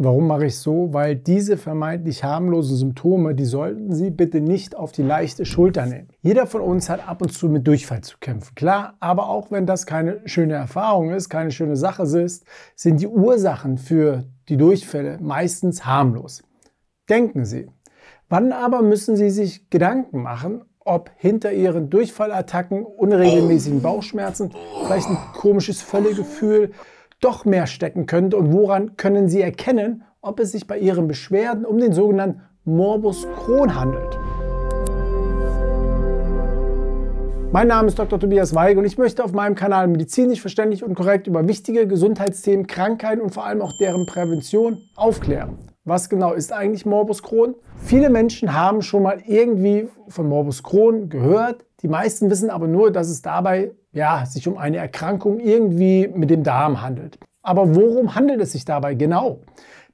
Warum mache ich so? Weil diese vermeintlich harmlosen Symptome, die sollten Sie bitte nicht auf die leichte Schulter nehmen. Jeder von uns hat ab und zu mit Durchfall zu kämpfen, klar, aber auch wenn das keine schöne Erfahrung ist, keine schöne Sache ist, sind die Ursachen für die Durchfälle meistens harmlos. Denken Sie. Wann aber müssen Sie sich Gedanken machen, ob hinter Ihren Durchfallattacken, unregelmäßigen Bauchschmerzen, vielleicht ein komisches Völlegefühl, doch mehr stecken könnte und woran können Sie erkennen, ob es sich bei Ihren Beschwerden um den sogenannten Morbus Crohn handelt. Mein Name ist Dr. Tobias Weig und ich möchte auf meinem Kanal medizinisch verständlich und korrekt über wichtige Gesundheitsthemen, Krankheiten und vor allem auch deren Prävention aufklären. Was genau ist eigentlich Morbus Crohn? Viele Menschen haben schon mal irgendwie von Morbus Crohn gehört, die meisten wissen aber nur, dass es dabei ja, sich um eine Erkrankung irgendwie mit dem Darm handelt. Aber worum handelt es sich dabei genau?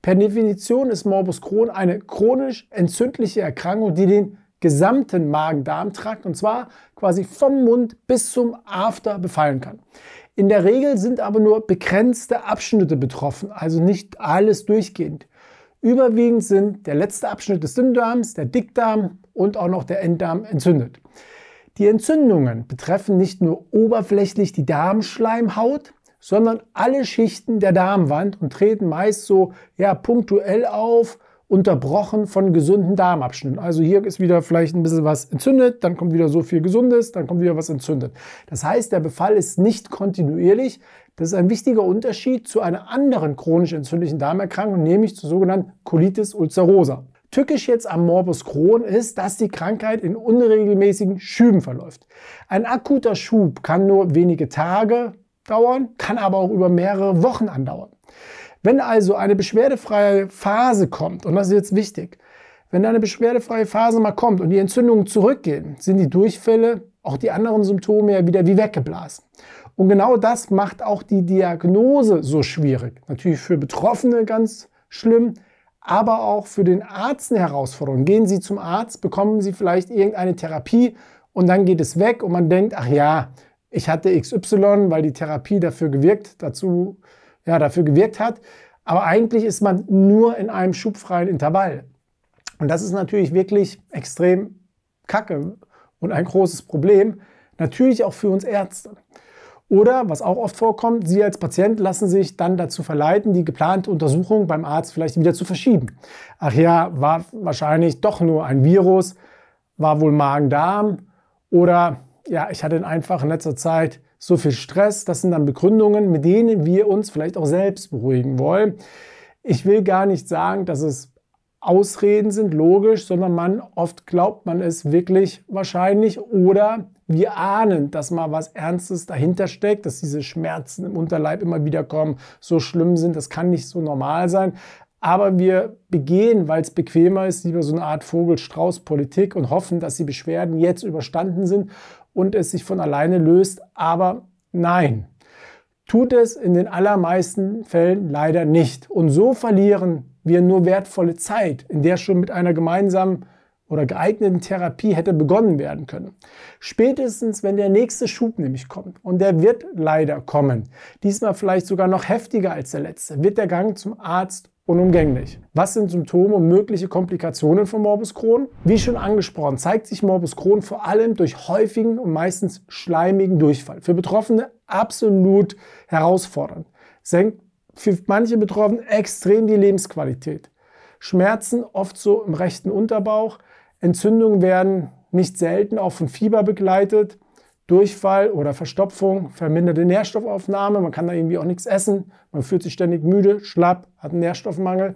Per Definition ist Morbus Crohn eine chronisch entzündliche Erkrankung, die den gesamten Magen-Darm-Trakt und zwar quasi vom Mund bis zum After befallen kann. In der Regel sind aber nur begrenzte Abschnitte betroffen, also nicht alles durchgehend. Überwiegend sind der letzte Abschnitt des Dünndarms, der Dickdarm und auch noch der Enddarm entzündet. Die Entzündungen betreffen nicht nur oberflächlich die Darmschleimhaut, sondern alle Schichten der Darmwand und treten meist so ja, punktuell auf, unterbrochen von gesunden Darmabschnitten. Also hier ist wieder vielleicht ein bisschen was entzündet, dann kommt wieder so viel Gesundes, dann kommt wieder was entzündet. Das heißt, der Befall ist nicht kontinuierlich. Das ist ein wichtiger Unterschied zu einer anderen chronisch entzündlichen Darmerkrankung, nämlich zur sogenannten Colitis ulcerosa. Tückisch jetzt am Morbus Crohn ist, dass die Krankheit in unregelmäßigen Schüben verläuft. Ein akuter Schub kann nur wenige Tage dauern, kann aber auch über mehrere Wochen andauern. Wenn also eine beschwerdefreie Phase kommt, und das ist jetzt wichtig, wenn eine beschwerdefreie Phase mal kommt und die Entzündungen zurückgehen, sind die Durchfälle, auch die anderen Symptome ja wieder wie weggeblasen. Und genau das macht auch die Diagnose so schwierig. Natürlich für Betroffene ganz schlimm, aber auch für den Arzt eine Herausforderung. Gehen Sie zum Arzt, bekommen Sie vielleicht irgendeine Therapie und dann geht es weg und man denkt, ach ja, ich hatte XY, weil die Therapie dafür gewirkt, dazu, ja, dafür gewirkt hat. Aber eigentlich ist man nur in einem schubfreien Intervall. Und das ist natürlich wirklich extrem kacke und ein großes Problem. Natürlich auch für uns Ärzte. Oder, was auch oft vorkommt, Sie als Patient lassen sich dann dazu verleiten, die geplante Untersuchung beim Arzt vielleicht wieder zu verschieben. Ach ja, war wahrscheinlich doch nur ein Virus, war wohl Magen-Darm oder ja, ich hatte einfach in letzter Zeit so viel Stress. Das sind dann Begründungen, mit denen wir uns vielleicht auch selbst beruhigen wollen. Ich will gar nicht sagen, dass es Ausreden sind, logisch, sondern man oft glaubt man es wirklich wahrscheinlich oder wir ahnen, dass mal was Ernstes dahinter steckt, dass diese Schmerzen im Unterleib immer wieder kommen, so schlimm sind, das kann nicht so normal sein. Aber wir begehen, weil es bequemer ist, lieber so eine Art vogelstrauß politik und hoffen, dass die Beschwerden jetzt überstanden sind und es sich von alleine löst. Aber nein, tut es in den allermeisten Fällen leider nicht. Und so verlieren wir nur wertvolle Zeit, in der schon mit einer gemeinsamen oder geeigneten Therapie hätte begonnen werden können. Spätestens, wenn der nächste Schub nämlich kommt, und der wird leider kommen, diesmal vielleicht sogar noch heftiger als der letzte, wird der Gang zum Arzt unumgänglich. Was sind Symptome und mögliche Komplikationen von Morbus Crohn? Wie schon angesprochen, zeigt sich Morbus Crohn vor allem durch häufigen und meistens schleimigen Durchfall. Für Betroffene absolut herausfordernd. Senkt für manche Betroffenen extrem die Lebensqualität. Schmerzen oft so im rechten Unterbauch, Entzündungen werden nicht selten auch von Fieber begleitet. Durchfall oder Verstopfung, verminderte Nährstoffaufnahme, man kann da irgendwie auch nichts essen, man fühlt sich ständig müde, schlapp, hat einen Nährstoffmangel.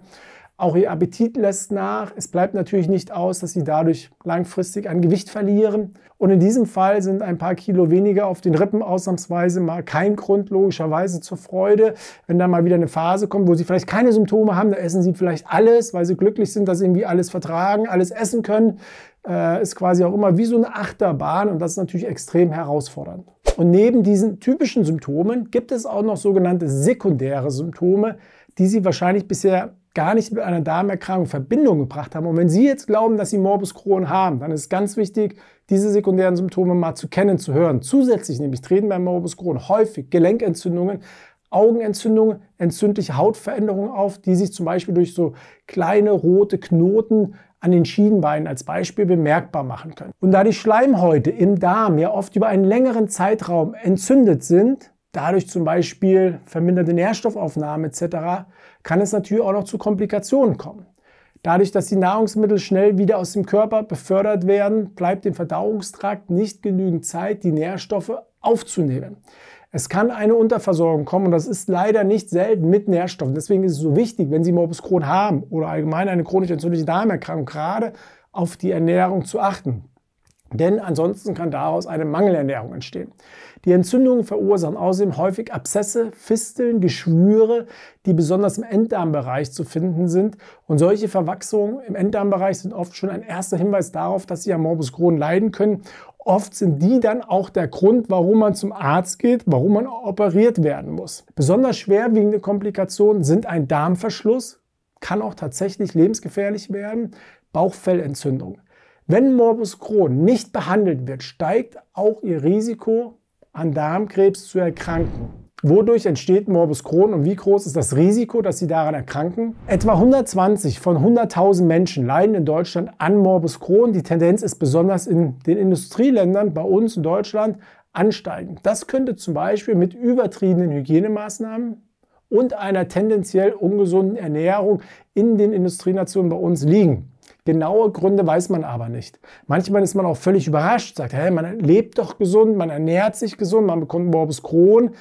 Auch ihr Appetit lässt nach. Es bleibt natürlich nicht aus, dass sie dadurch langfristig an Gewicht verlieren. Und in diesem Fall sind ein paar Kilo weniger auf den Rippen ausnahmsweise mal kein Grund, logischerweise zur Freude. Wenn da mal wieder eine Phase kommt, wo sie vielleicht keine Symptome haben, da essen sie vielleicht alles, weil sie glücklich sind, dass sie irgendwie alles vertragen, alles essen können. Äh, ist quasi auch immer wie so eine Achterbahn und das ist natürlich extrem herausfordernd. Und neben diesen typischen Symptomen gibt es auch noch sogenannte sekundäre Symptome, die Sie wahrscheinlich bisher gar nicht mit einer Darmerkrankung in Verbindung gebracht haben. Und wenn Sie jetzt glauben, dass Sie Morbus Crohn haben, dann ist es ganz wichtig, diese sekundären Symptome mal zu kennen, zu hören. Zusätzlich nämlich treten bei Morbus Crohn häufig Gelenkentzündungen, Augenentzündungen, entzündliche Hautveränderungen auf, die sich zum Beispiel durch so kleine rote Knoten an den Schienbeinen als Beispiel bemerkbar machen können. Und da die Schleimhäute im Darm ja oft über einen längeren Zeitraum entzündet sind, Dadurch zum Beispiel verminderte Nährstoffaufnahme etc. kann es natürlich auch noch zu Komplikationen kommen. Dadurch, dass die Nahrungsmittel schnell wieder aus dem Körper befördert werden, bleibt dem Verdauungstrakt nicht genügend Zeit, die Nährstoffe aufzunehmen. Es kann eine Unterversorgung kommen und das ist leider nicht selten mit Nährstoffen. Deswegen ist es so wichtig, wenn Sie Morbus Crohn haben oder allgemein eine chronisch entzündliche Darmerkrankung, gerade auf die Ernährung zu achten denn ansonsten kann daraus eine Mangelernährung entstehen. Die Entzündungen verursachen außerdem häufig Abszesse, Fisteln, Geschwüre, die besonders im Enddarmbereich zu finden sind. Und solche Verwachsungen im Enddarmbereich sind oft schon ein erster Hinweis darauf, dass Sie am Morbus Crohn leiden können. Oft sind die dann auch der Grund, warum man zum Arzt geht, warum man operiert werden muss. Besonders schwerwiegende Komplikationen sind ein Darmverschluss, kann auch tatsächlich lebensgefährlich werden, Bauchfellentzündungen. Wenn Morbus Crohn nicht behandelt wird, steigt auch ihr Risiko, an Darmkrebs zu erkranken. Wodurch entsteht Morbus Crohn und wie groß ist das Risiko, dass sie daran erkranken? Etwa 120 von 100.000 Menschen leiden in Deutschland an Morbus Crohn. Die Tendenz ist besonders in den Industrieländern, bei uns in Deutschland, ansteigend. Das könnte zum Beispiel mit übertriebenen Hygienemaßnahmen, und einer tendenziell ungesunden Ernährung in den Industrienationen bei uns liegen. Genaue Gründe weiß man aber nicht. Manchmal ist man auch völlig überrascht, sagt, hey, man lebt doch gesund, man ernährt sich gesund, man bekommt Morbus Crohn,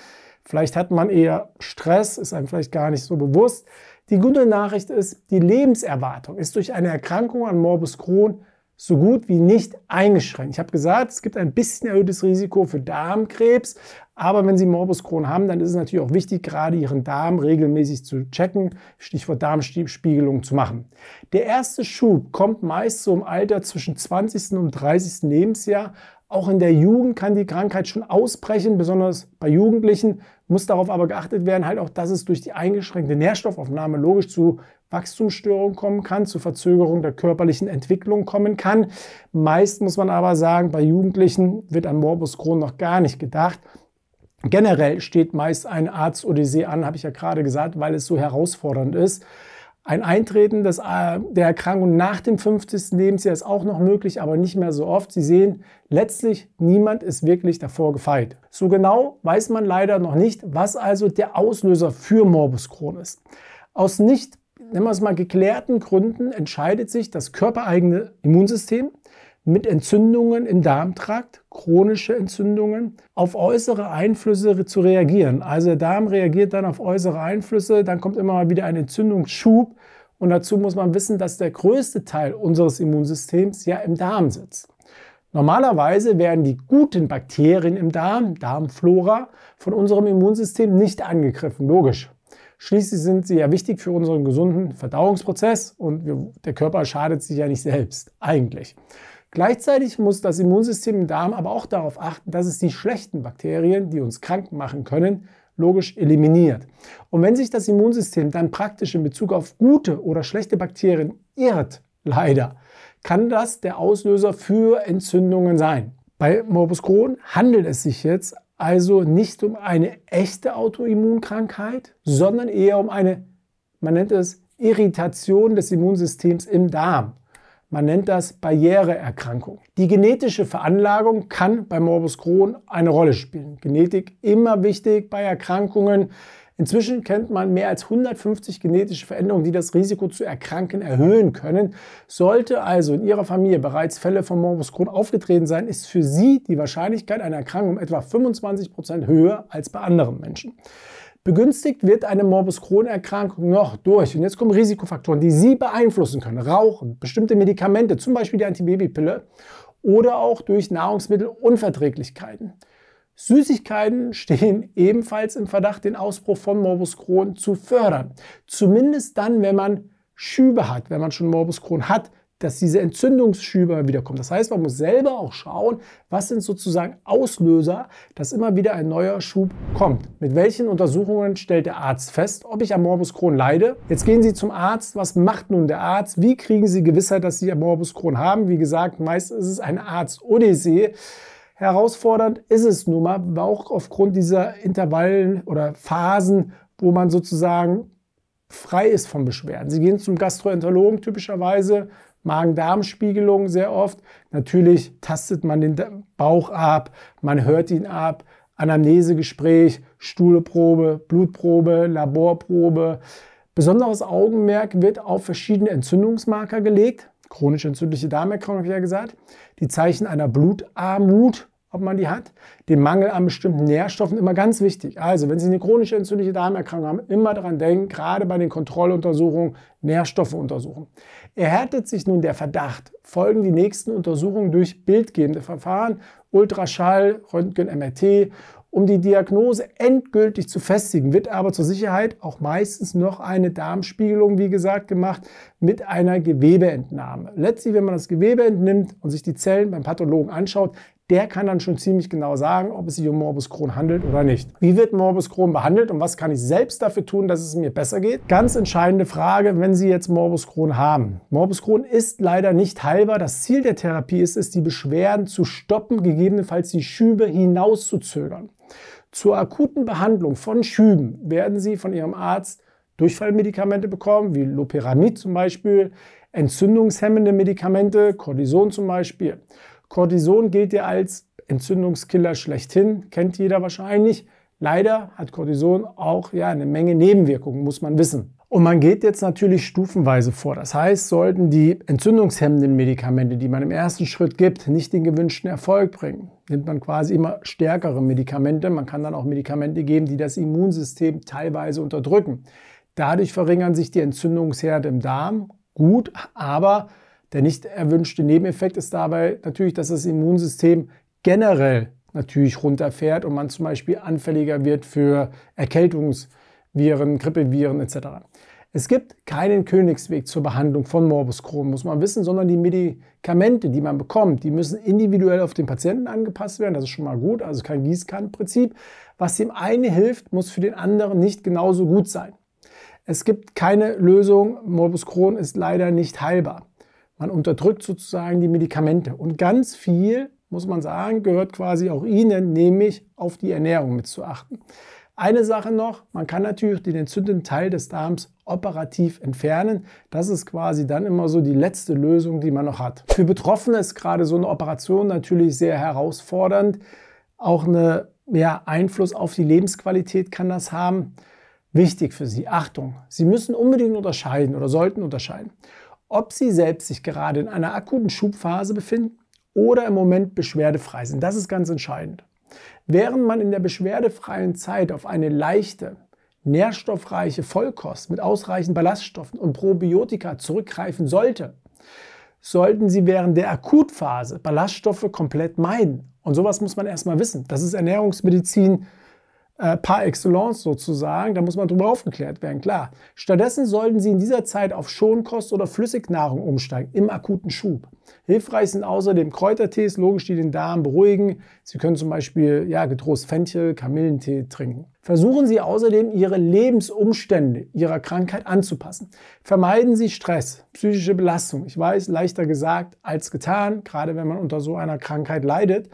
vielleicht hat man eher Stress, ist einem vielleicht gar nicht so bewusst. Die gute Nachricht ist, die Lebenserwartung ist durch eine Erkrankung an Morbus Crohn so gut wie nicht eingeschränkt. Ich habe gesagt, es gibt ein bisschen erhöhtes Risiko für Darmkrebs, aber wenn Sie Morbus Crohn haben, dann ist es natürlich auch wichtig, gerade Ihren Darm regelmäßig zu checken, Stichwort Darmspiegelung zu machen. Der erste Schub kommt meist so im Alter zwischen 20. und 30. Lebensjahr, auch in der Jugend kann die Krankheit schon ausbrechen, besonders bei Jugendlichen muss darauf aber geachtet werden, halt auch, dass es durch die eingeschränkte Nährstoffaufnahme logisch zu Wachstumsstörungen kommen kann, zu Verzögerung der körperlichen Entwicklung kommen kann. Meist muss man aber sagen, bei Jugendlichen wird an Morbus Crohn noch gar nicht gedacht. Generell steht meist eine Arzt-Odyssee an, habe ich ja gerade gesagt, weil es so herausfordernd ist. Ein Eintreten des, äh, der Erkrankung nach dem 50. Lebensjahr ist auch noch möglich, aber nicht mehr so oft. Sie sehen, letztlich niemand ist wirklich davor gefeit. So genau weiß man leider noch nicht, was also der Auslöser für Morbus Crohn ist. Aus nicht, nennen wir es mal, geklärten Gründen entscheidet sich das körpereigene Immunsystem mit Entzündungen im Darmtrakt, chronische Entzündungen, auf äußere Einflüsse zu reagieren. Also der Darm reagiert dann auf äußere Einflüsse, dann kommt immer mal wieder ein Entzündungsschub. Und dazu muss man wissen, dass der größte Teil unseres Immunsystems ja im Darm sitzt. Normalerweise werden die guten Bakterien im Darm, Darmflora, von unserem Immunsystem nicht angegriffen, logisch. Schließlich sind sie ja wichtig für unseren gesunden Verdauungsprozess und der Körper schadet sich ja nicht selbst, eigentlich. Gleichzeitig muss das Immunsystem im Darm aber auch darauf achten, dass es die schlechten Bakterien, die uns krank machen können, logisch eliminiert. Und wenn sich das Immunsystem dann praktisch in Bezug auf gute oder schlechte Bakterien irrt, leider, kann das der Auslöser für Entzündungen sein. Bei Morbus Crohn handelt es sich jetzt also nicht um eine echte Autoimmunkrankheit, sondern eher um eine, man nennt es Irritation des Immunsystems im Darm. Man nennt das Barriereerkrankung. Die genetische Veranlagung kann bei Morbus Crohn eine Rolle spielen. Genetik immer wichtig bei Erkrankungen. Inzwischen kennt man mehr als 150 genetische Veränderungen, die das Risiko zu erkranken erhöhen können. Sollte also in Ihrer Familie bereits Fälle von Morbus Crohn aufgetreten sein, ist für Sie die Wahrscheinlichkeit einer Erkrankung um etwa 25 Prozent höher als bei anderen Menschen. Begünstigt wird eine Morbus Crohn-Erkrankung noch durch, und jetzt kommen Risikofaktoren, die Sie beeinflussen können. Rauchen, bestimmte Medikamente, zum Beispiel die Antibabypille oder auch durch Nahrungsmittelunverträglichkeiten. Süßigkeiten stehen ebenfalls im Verdacht, den Ausbruch von Morbus Crohn zu fördern. Zumindest dann, wenn man Schübe hat, wenn man schon Morbus Crohn hat, dass diese Entzündungsschübe wiederkommen. Das heißt, man muss selber auch schauen, was sind sozusagen Auslöser, dass immer wieder ein neuer Schub kommt. Mit welchen Untersuchungen stellt der Arzt fest, ob ich am Morbus Crohn leide? Jetzt gehen Sie zum Arzt. Was macht nun der Arzt? Wie kriegen Sie Gewissheit, dass Sie am Morbus Crohn haben? Wie gesagt, meist ist es eine Arzt-Odyssee. Herausfordernd ist es nun mal, auch aufgrund dieser Intervallen oder Phasen, wo man sozusagen frei ist von Beschwerden. Sie gehen zum Gastroenterologen typischerweise, Magen-Darm-Spiegelung sehr oft. Natürlich tastet man den Bauch ab, man hört ihn ab, Anamnesegespräch, Stuhlprobe, Blutprobe, Laborprobe. Besonderes Augenmerk wird auf verschiedene Entzündungsmarker gelegt, chronisch entzündliche Darmerkrankung, ich ja gesagt, die Zeichen einer Blutarmut ob man die hat. Den Mangel an bestimmten Nährstoffen immer ganz wichtig. Also, wenn Sie eine chronische entzündliche Darmerkrankung haben, immer daran denken, gerade bei den Kontrolluntersuchungen, Nährstoffe untersuchen. Erhärtet sich nun der Verdacht, folgen die nächsten Untersuchungen durch bildgebende Verfahren, Ultraschall, Röntgen, MRT um die Diagnose endgültig zu festigen, wird aber zur Sicherheit auch meistens noch eine Darmspiegelung, wie gesagt, gemacht mit einer Gewebeentnahme. Letztlich, wenn man das Gewebe entnimmt und sich die Zellen beim Pathologen anschaut, der kann dann schon ziemlich genau sagen, ob es sich um Morbus Crohn handelt oder nicht. Wie wird Morbus Crohn behandelt und was kann ich selbst dafür tun, dass es mir besser geht? Ganz entscheidende Frage, wenn Sie jetzt Morbus Crohn haben. Morbus Crohn ist leider nicht heilbar. Das Ziel der Therapie ist es, die Beschwerden zu stoppen, gegebenenfalls die Schübe hinauszuzögern. Zur akuten Behandlung von Schüben werden Sie von Ihrem Arzt Durchfallmedikamente bekommen, wie Loperamid zum Beispiel, entzündungshemmende Medikamente, Cortison zum Beispiel. Cortison gilt ja als Entzündungskiller schlechthin, kennt jeder wahrscheinlich. Leider hat Cortison auch ja eine Menge Nebenwirkungen, muss man wissen. Und man geht jetzt natürlich stufenweise vor. Das heißt, sollten die entzündungshemmenden Medikamente, die man im ersten Schritt gibt, nicht den gewünschten Erfolg bringen, nimmt man quasi immer stärkere Medikamente. Man kann dann auch Medikamente geben, die das Immunsystem teilweise unterdrücken. Dadurch verringern sich die Entzündungsherde im Darm. Gut, aber der nicht erwünschte Nebeneffekt ist dabei natürlich, dass das Immunsystem generell natürlich runterfährt und man zum Beispiel anfälliger wird für Erkältungsviren, Grippeviren etc. Es gibt keinen Königsweg zur Behandlung von Morbus Crohn, muss man wissen, sondern die Medikamente, die man bekommt, die müssen individuell auf den Patienten angepasst werden. Das ist schon mal gut, also kein Gießkannenprinzip. Was dem einen hilft, muss für den anderen nicht genauso gut sein. Es gibt keine Lösung. Morbus Crohn ist leider nicht heilbar. Man unterdrückt sozusagen die Medikamente. Und ganz viel, muss man sagen, gehört quasi auch Ihnen, nämlich auf die Ernährung mitzuachten. Eine Sache noch, man kann natürlich den entzündeten Teil des Darms operativ entfernen. Das ist quasi dann immer so die letzte Lösung, die man noch hat. Für Betroffene ist gerade so eine Operation natürlich sehr herausfordernd. Auch eine ja, Einfluss auf die Lebensqualität kann das haben. Wichtig für Sie, Achtung, Sie müssen unbedingt unterscheiden oder sollten unterscheiden ob Sie selbst sich gerade in einer akuten Schubphase befinden oder im Moment beschwerdefrei sind. Das ist ganz entscheidend. Während man in der beschwerdefreien Zeit auf eine leichte, nährstoffreiche Vollkost mit ausreichend Ballaststoffen und Probiotika zurückgreifen sollte, sollten Sie während der Akutphase Ballaststoffe komplett meiden. Und sowas muss man erstmal wissen. Das ist Ernährungsmedizin äh, par excellence sozusagen. Da muss man drüber aufgeklärt werden, klar. Stattdessen sollten Sie in dieser Zeit auf Schonkost oder Flüssignahrung umsteigen, im akuten Schub. Hilfreich sind außerdem Kräutertees, logisch, die den Darm beruhigen. Sie können zum Beispiel ja, getrost Fenchel, Kamillentee trinken. Versuchen Sie außerdem, Ihre Lebensumstände Ihrer Krankheit anzupassen. Vermeiden Sie Stress, psychische Belastung. Ich weiß, leichter gesagt als getan, gerade wenn man unter so einer Krankheit leidet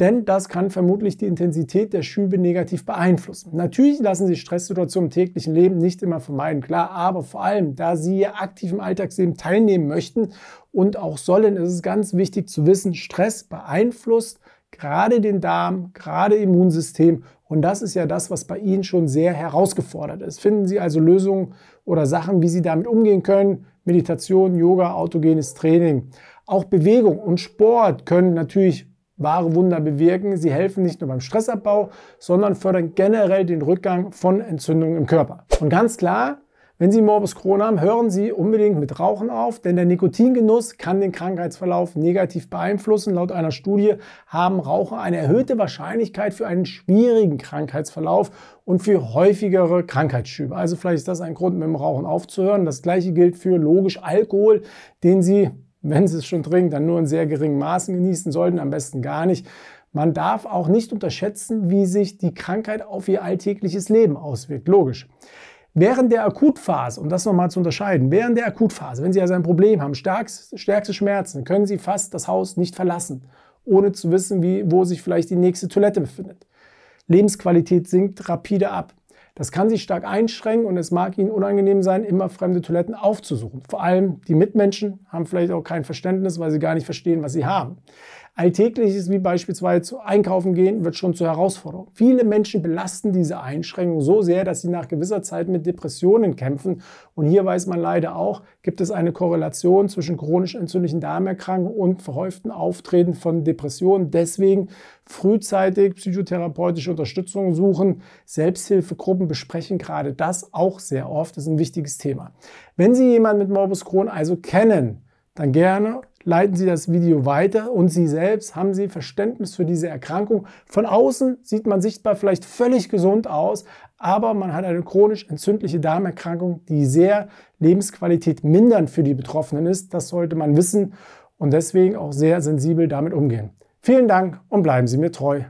denn das kann vermutlich die Intensität der Schübe negativ beeinflussen. Natürlich lassen sich Stresssituationen im täglichen Leben nicht immer vermeiden, klar, aber vor allem, da Sie ja aktiv im Alltagsleben teilnehmen möchten und auch sollen, ist es ganz wichtig zu wissen, Stress beeinflusst gerade den Darm, gerade Immunsystem. Und das ist ja das, was bei Ihnen schon sehr herausgefordert ist. Finden Sie also Lösungen oder Sachen, wie Sie damit umgehen können. Meditation, Yoga, autogenes Training. Auch Bewegung und Sport können natürlich wahre Wunder bewirken. Sie helfen nicht nur beim Stressabbau, sondern fördern generell den Rückgang von Entzündungen im Körper. Und ganz klar, wenn Sie Morbus Crohn haben, hören Sie unbedingt mit Rauchen auf, denn der Nikotingenuss kann den Krankheitsverlauf negativ beeinflussen. Laut einer Studie haben Raucher eine erhöhte Wahrscheinlichkeit für einen schwierigen Krankheitsverlauf und für häufigere Krankheitsschübe. Also vielleicht ist das ein Grund, mit dem Rauchen aufzuhören. Das gleiche gilt für logisch Alkohol, den Sie wenn sie es schon trinken, dann nur in sehr geringen Maßen genießen sollten, am besten gar nicht. Man darf auch nicht unterschätzen, wie sich die Krankheit auf ihr alltägliches Leben auswirkt. Logisch. Während der Akutphase, um das nochmal zu unterscheiden, während der Akutphase, wenn Sie also ein Problem haben, stärkste, Schmerzen, können Sie fast das Haus nicht verlassen, ohne zu wissen, wie, wo sich vielleicht die nächste Toilette befindet. Lebensqualität sinkt rapide ab. Das kann sich stark einschränken und es mag Ihnen unangenehm sein, immer fremde Toiletten aufzusuchen. Vor allem die Mitmenschen haben vielleicht auch kein Verständnis, weil sie gar nicht verstehen, was sie haben. Alltägliches wie beispielsweise zu einkaufen gehen wird schon zur Herausforderung. Viele Menschen belasten diese Einschränkung so sehr, dass sie nach gewisser Zeit mit Depressionen kämpfen. Und hier weiß man leider auch, gibt es eine Korrelation zwischen chronisch entzündlichen Darmerkrankungen und verhäuften Auftreten von Depressionen. Deswegen frühzeitig psychotherapeutische Unterstützung suchen. Selbsthilfegruppen besprechen gerade das auch sehr oft. Das ist ein wichtiges Thema. Wenn Sie jemanden mit Morbus Crohn also kennen, dann gerne leiten Sie das Video weiter und Sie selbst haben Sie Verständnis für diese Erkrankung. Von außen sieht man sichtbar vielleicht völlig gesund aus, aber man hat eine chronisch entzündliche Darmerkrankung, die sehr Lebensqualität mindernd für die Betroffenen ist. Das sollte man wissen und deswegen auch sehr sensibel damit umgehen. Vielen Dank und bleiben Sie mir treu.